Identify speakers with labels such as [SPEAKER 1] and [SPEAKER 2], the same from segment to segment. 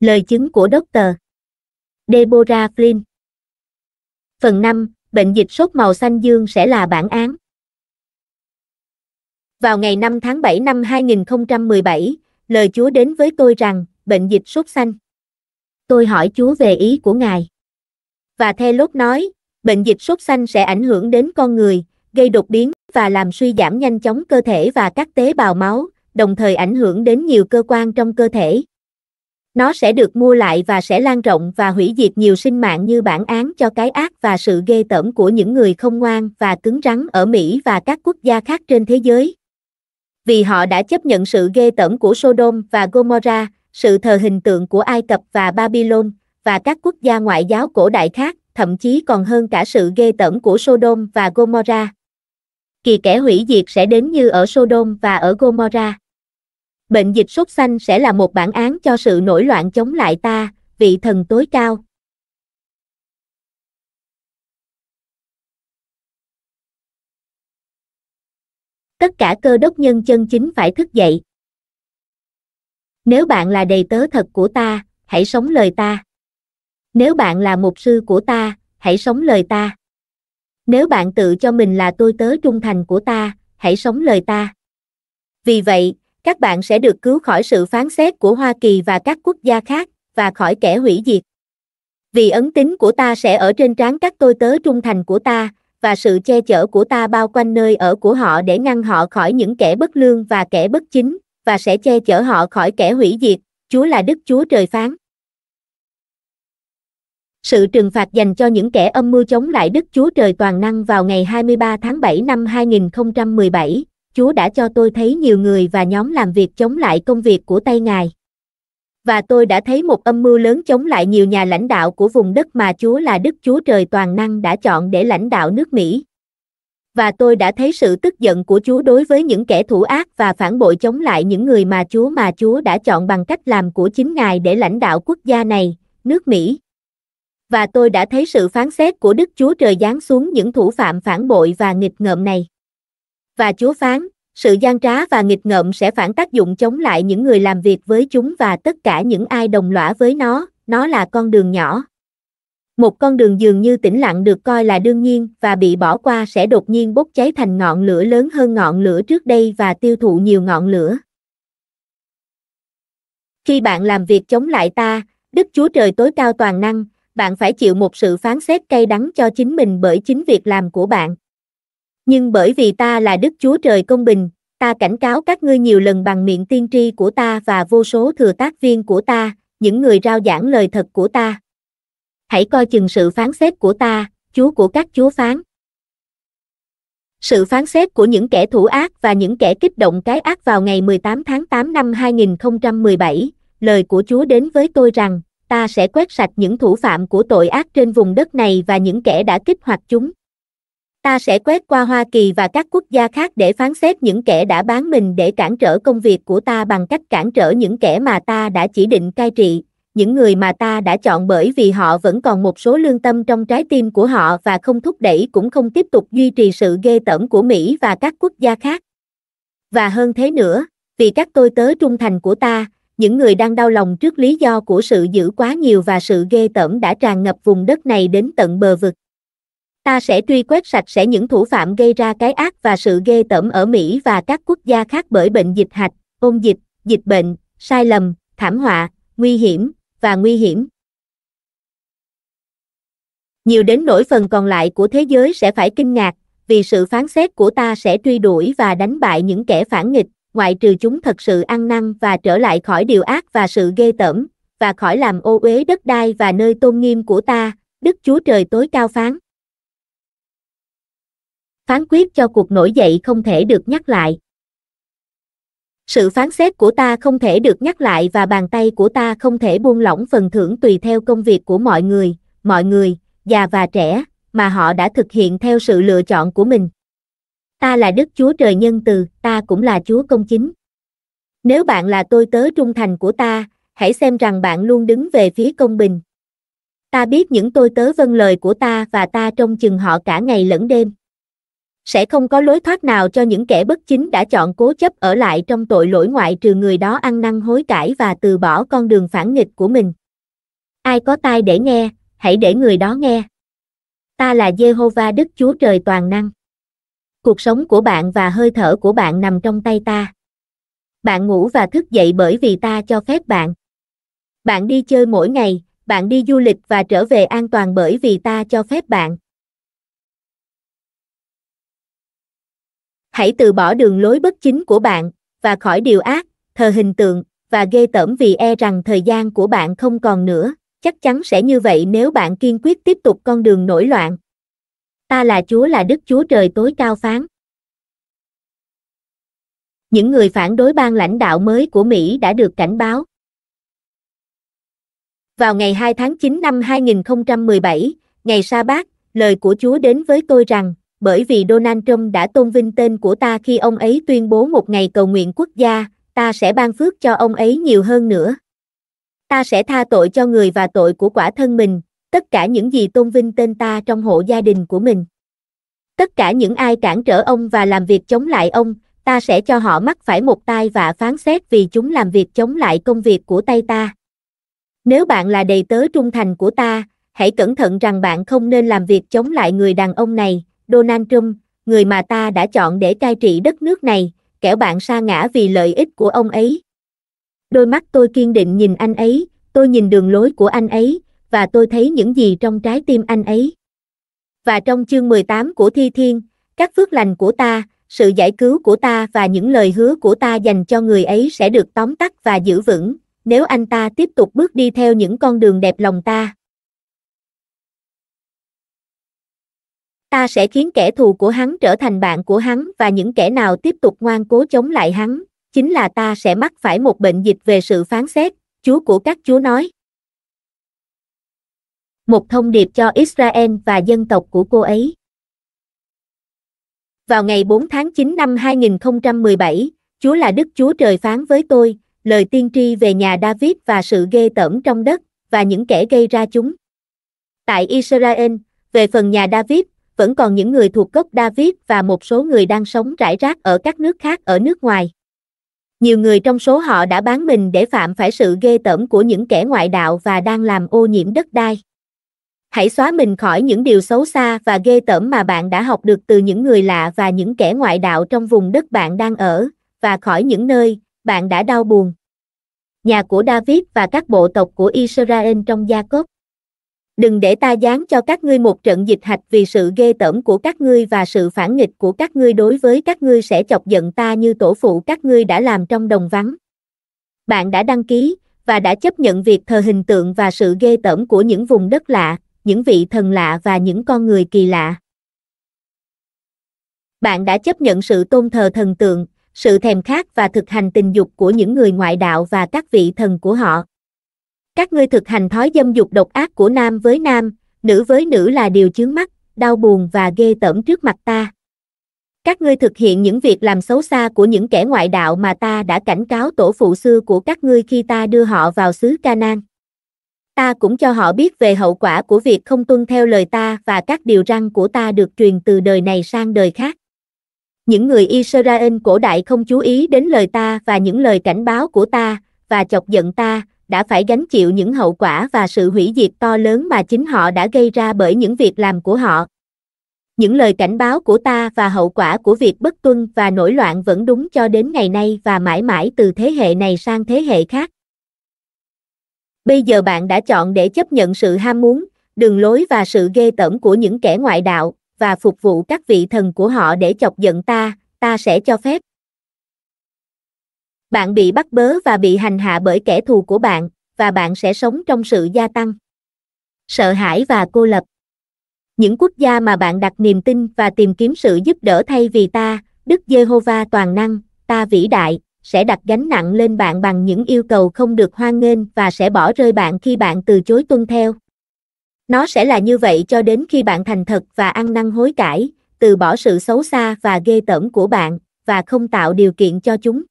[SPEAKER 1] Lời chứng của Dr. Deborah Flynn Phần 5, bệnh dịch sốt màu xanh dương sẽ là bản án. Vào ngày 5 tháng 7 năm 2017, lời Chúa đến với tôi rằng, bệnh dịch sốt xanh. Tôi hỏi Chúa về ý của Ngài. Và theo Lốt nói, bệnh dịch sốt xanh sẽ ảnh hưởng đến con người, gây đột biến và làm suy giảm nhanh chóng cơ thể và các tế bào máu, đồng thời ảnh hưởng đến nhiều cơ quan trong cơ thể, nó sẽ được mua lại và sẽ lan rộng và hủy diệt nhiều sinh mạng như bản án cho cái ác và sự ghê tởm của những người không ngoan và cứng rắn ở Mỹ và các quốc gia khác trên thế giới. Vì họ đã chấp nhận sự ghê tởm của Sodom và Gomorrah, sự thờ hình tượng của Ai Cập và Babylon, và các quốc gia ngoại giáo cổ đại khác, thậm chí còn hơn cả sự ghê tởm của Sodom và Gomorrah. Kỳ kẻ hủy diệt sẽ đến như ở Sodom và ở Gomorrah bệnh dịch sốt xanh sẽ là một bản án cho sự nổi loạn chống lại ta, vị thần tối cao. Tất cả cơ đốc nhân chân chính phải thức dậy. Nếu bạn là đầy tớ thật của ta, hãy sống lời ta. Nếu bạn là mục sư của ta, hãy sống lời ta. Nếu bạn tự cho mình là tôi tớ trung thành của ta, hãy sống lời ta. Vì vậy, các bạn sẽ được cứu khỏi sự phán xét của Hoa Kỳ và các quốc gia khác, và khỏi kẻ hủy diệt. Vì ấn tín của ta sẽ ở trên trán các tôi tớ trung thành của ta, và sự che chở của ta bao quanh nơi ở của họ để ngăn họ khỏi những kẻ bất lương và kẻ bất chính, và sẽ che chở họ khỏi kẻ hủy diệt, Chúa là Đức Chúa trời phán. Sự trừng phạt dành cho những kẻ âm mưu chống lại Đức Chúa Trời Toàn Năng vào ngày 23 tháng 7 năm 2017 Chúa đã cho tôi thấy nhiều người và nhóm làm việc chống lại công việc của tay Ngài. Và tôi đã thấy một âm mưu lớn chống lại nhiều nhà lãnh đạo của vùng đất mà Chúa là Đức Chúa Trời Toàn Năng đã chọn để lãnh đạo nước Mỹ. Và tôi đã thấy sự tức giận của Chúa đối với những kẻ thủ ác và phản bội chống lại những người mà Chúa mà Chúa đã chọn bằng cách làm của chính Ngài để lãnh đạo quốc gia này, nước Mỹ và tôi đã thấy sự phán xét của Đức Chúa Trời giáng xuống những thủ phạm phản bội và nghịch ngợm này và chúa phán, sự gian trá và nghịch ngợm sẽ phản tác dụng chống lại những người làm việc với chúng và tất cả những ai đồng lõa với nó, nó là con đường nhỏ. Một con đường dường như tĩnh lặng được coi là đương nhiên và bị bỏ qua sẽ đột nhiên bốc cháy thành ngọn lửa lớn hơn ngọn lửa trước đây và tiêu thụ nhiều ngọn lửa. Khi bạn làm việc chống lại ta, Đức Chúa Trời tối cao toàn năng, bạn phải chịu một sự phán xét cay đắng cho chính mình bởi chính việc làm của bạn nhưng bởi vì ta là Đức Chúa Trời công bình, ta cảnh cáo các ngươi nhiều lần bằng miệng tiên tri của ta và vô số thừa tác viên của ta, những người rao giảng lời thật của ta. Hãy coi chừng sự phán xét của ta, Chúa của các chúa phán. Sự phán xét của những kẻ thủ ác và những kẻ kích động cái ác vào ngày 18 tháng 8 năm 2017, lời của Chúa đến với tôi rằng, ta sẽ quét sạch những thủ phạm của tội ác trên vùng đất này và những kẻ đã kích hoạt chúng. Ta sẽ quét qua Hoa Kỳ và các quốc gia khác để phán xét những kẻ đã bán mình để cản trở công việc của ta bằng cách cản trở những kẻ mà ta đã chỉ định cai trị, những người mà ta đã chọn bởi vì họ vẫn còn một số lương tâm trong trái tim của họ và không thúc đẩy cũng không tiếp tục duy trì sự ghê tởm của Mỹ và các quốc gia khác. Và hơn thế nữa, vì các tôi tớ trung thành của ta, những người đang đau lòng trước lý do của sự giữ quá nhiều và sự ghê tởm đã tràn ngập vùng đất này đến tận bờ vực ta sẽ truy quét sạch sẽ những thủ phạm gây ra cái ác và sự ghê tởm ở Mỹ và các quốc gia khác bởi bệnh dịch hạch, ôn dịch, dịch bệnh, sai lầm, thảm họa, nguy hiểm, và nguy hiểm. Nhiều đến nỗi phần còn lại của thế giới sẽ phải kinh ngạc, vì sự phán xét của ta sẽ truy đuổi và đánh bại những kẻ phản nghịch, ngoại trừ chúng thật sự ăn năn và trở lại khỏi điều ác và sự ghê tởm, và khỏi làm ô uế đất đai và nơi tôn nghiêm của ta, Đức Chúa Trời tối cao phán phán quyết cho cuộc nổi dậy không thể được nhắc lại. Sự phán xét của ta không thể được nhắc lại và bàn tay của ta không thể buông lỏng phần thưởng tùy theo công việc của mọi người, mọi người, già và trẻ, mà họ đã thực hiện theo sự lựa chọn của mình. Ta là Đức Chúa Trời Nhân Từ, ta cũng là Chúa Công Chính. Nếu bạn là tôi tớ trung thành của ta, hãy xem rằng bạn luôn đứng về phía công bình. Ta biết những tôi tớ vâng lời của ta và ta trông chừng họ cả ngày lẫn đêm sẽ không có lối thoát nào cho những kẻ bất chính đã chọn cố chấp ở lại trong tội lỗi ngoại trừ người đó ăn năn hối cải và từ bỏ con đường phản nghịch của mình. Ai có tai để nghe, hãy để người đó nghe. Ta là Jehovah Đức Chúa Trời Toàn Năng. Cuộc sống của bạn và hơi thở của bạn nằm trong tay ta. Bạn ngủ và thức dậy bởi vì ta cho phép bạn. Bạn đi chơi mỗi ngày, bạn đi du lịch và trở về an toàn bởi vì ta cho phép bạn. Hãy từ bỏ đường lối bất chính của bạn, và khỏi điều ác, thờ hình tượng, và ghê tởm vì e rằng thời gian của bạn không còn nữa, chắc chắn sẽ như vậy nếu bạn kiên quyết tiếp tục con đường nổi loạn. Ta là Chúa là Đức Chúa Trời tối cao phán. Những người phản đối ban lãnh đạo mới của Mỹ đã được cảnh báo. Vào ngày 2 tháng 9 năm 2017, ngày sa bát, lời của Chúa đến với tôi rằng, bởi vì Donald Trump đã tôn vinh tên của ta khi ông ấy tuyên bố một ngày cầu nguyện quốc gia, ta sẽ ban phước cho ông ấy nhiều hơn nữa. Ta sẽ tha tội cho người và tội của quả thân mình, tất cả những gì tôn vinh tên ta trong hộ gia đình của mình. Tất cả những ai cản trở ông và làm việc chống lại ông, ta sẽ cho họ mắc phải một tai và phán xét vì chúng làm việc chống lại công việc của tay ta. Nếu bạn là đầy tớ trung thành của ta, hãy cẩn thận rằng bạn không nên làm việc chống lại người đàn ông này, Donald Trump, người mà ta đã chọn để cai trị đất nước này, kẻo bạn sa ngã vì lợi ích của ông ấy. Đôi mắt tôi kiên định nhìn anh ấy, tôi nhìn đường lối của anh ấy, và tôi thấy những gì trong trái tim anh ấy. Và trong chương 18 của Thi Thiên, các phước lành của ta, sự giải cứu của ta và những lời hứa của ta dành cho người ấy sẽ được tóm tắt và giữ vững, nếu anh ta tiếp tục bước đi theo những con đường đẹp lòng ta. Ta sẽ khiến kẻ thù của hắn trở thành bạn của hắn và những kẻ nào tiếp tục ngoan cố chống lại hắn, chính là ta sẽ mắc phải một bệnh dịch về sự phán xét, chúa của các chúa nói. Một thông điệp cho Israel và dân tộc của cô ấy. Vào ngày 4 tháng 9 năm 2017, Chúa là Đức Chúa Trời phán với tôi, lời tiên tri về nhà David và sự ghê tởm trong đất, và những kẻ gây ra chúng. Tại Israel, về phần nhà David, vẫn còn những người thuộc gốc David và một số người đang sống rải rác ở các nước khác ở nước ngoài. Nhiều người trong số họ đã bán mình để phạm phải sự ghê tởm của những kẻ ngoại đạo và đang làm ô nhiễm đất đai. Hãy xóa mình khỏi những điều xấu xa và ghê tởm mà bạn đã học được từ những người lạ và những kẻ ngoại đạo trong vùng đất bạn đang ở, và khỏi những nơi bạn đã đau buồn. Nhà của David và các bộ tộc của Israel trong Gia Cốp đừng để ta dán cho các ngươi một trận dịch hạch vì sự ghê tởm của các ngươi và sự phản nghịch của các ngươi đối với các ngươi sẽ chọc giận ta như tổ phụ các ngươi đã làm trong đồng vắng. Bạn đã đăng ký và đã chấp nhận việc thờ hình tượng và sự ghê tởm của những vùng đất lạ, những vị thần lạ và những con người kỳ lạ. Bạn đã chấp nhận sự tôn thờ thần tượng, sự thèm khát và thực hành tình dục của những người ngoại đạo và các vị thần của họ. Các ngươi thực hành thói dâm dục độc ác của nam với nam, nữ với nữ là điều chướng mắt, đau buồn và ghê tởm trước mặt ta. Các ngươi thực hiện những việc làm xấu xa của những kẻ ngoại đạo mà ta đã cảnh cáo tổ phụ xưa của các ngươi khi ta đưa họ vào xứ Canaan. Ta cũng cho họ biết về hậu quả của việc không tuân theo lời ta và các điều răn của ta được truyền từ đời này sang đời khác. Những người Israel cổ đại không chú ý đến lời ta và những lời cảnh báo của ta, và chọc giận ta, đã phải gánh chịu những hậu quả và sự hủy diệt to lớn mà chính họ đã gây ra bởi những việc làm của họ. Những lời cảnh báo của ta và hậu quả của việc bất tuân và nổi loạn vẫn đúng cho đến ngày nay và mãi mãi từ thế hệ này sang thế hệ khác. Bây giờ bạn đã chọn để chấp nhận sự ham muốn, đường lối và sự ghê tởm của những kẻ ngoại đạo và phục vụ các vị thần của họ để chọc giận ta, ta sẽ cho phép bạn bị bắt bớ và bị hành hạ bởi kẻ thù của bạn, và bạn sẽ sống trong sự gia tăng. Sợ hãi và cô lập. Những quốc gia mà bạn đặt niềm tin và tìm kiếm sự giúp đỡ thay vì ta, Đức Giê-hô-va toàn năng, ta vĩ đại, sẽ đặt gánh nặng lên bạn bằng những yêu cầu không được hoan nghênh và sẽ bỏ rơi bạn khi bạn từ chối tuân theo. Nó sẽ là như vậy cho đến khi bạn thành thật và ăn năn hối cải, từ bỏ sự xấu xa và ghê tởm của bạn và không tạo điều kiện cho chúng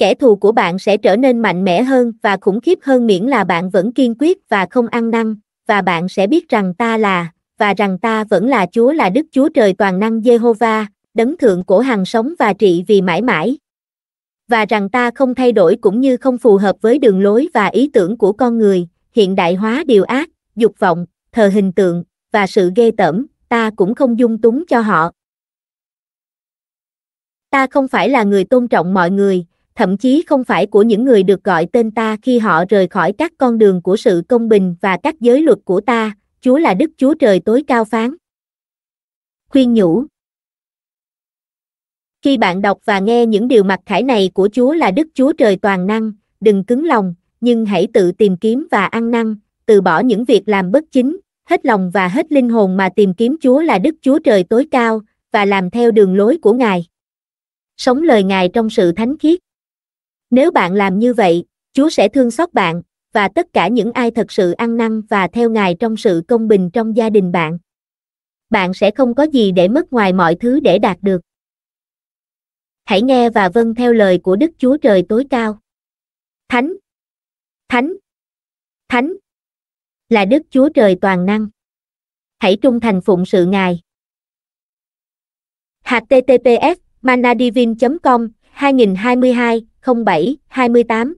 [SPEAKER 1] kẻ thù của bạn sẽ trở nên mạnh mẽ hơn và khủng khiếp hơn miễn là bạn vẫn kiên quyết và không ăn năn, và bạn sẽ biết rằng ta là, và rằng ta vẫn là Chúa là Đức Chúa Trời Toàn năng Jehovah, đấng thượng cổ hàng sống và trị vì mãi mãi. Và rằng ta không thay đổi cũng như không phù hợp với đường lối và ý tưởng của con người, hiện đại hóa điều ác, dục vọng, thờ hình tượng, và sự ghê tởm, ta cũng không dung túng cho họ. Ta không phải là người tôn trọng mọi người, thậm chí không phải của những người được gọi tên ta khi họ rời khỏi các con đường của sự công bình và các giới luật của ta, Chúa là Đức Chúa Trời tối cao phán. Khuyên nhủ Khi bạn đọc và nghe những điều mặc khải này của Chúa là Đức Chúa Trời toàn năng, đừng cứng lòng, nhưng hãy tự tìm kiếm và ăn năn, từ bỏ những việc làm bất chính, hết lòng và hết linh hồn mà tìm kiếm Chúa là Đức Chúa Trời tối cao, và làm theo đường lối của Ngài. Sống lời Ngài trong sự thánh khiết. Nếu bạn làm như vậy, Chúa sẽ thương xót bạn, và tất cả những ai thật sự ăn năn và theo Ngài trong sự công bình trong gia đình bạn. Bạn sẽ không có gì để mất ngoài mọi thứ để đạt được. Hãy nghe và vâng theo lời của Đức Chúa Trời tối cao. Thánh, Thánh, Thánh là Đức Chúa Trời toàn năng. Hãy trung thành phụng sự Ngài. https manadivin com 2022-07-28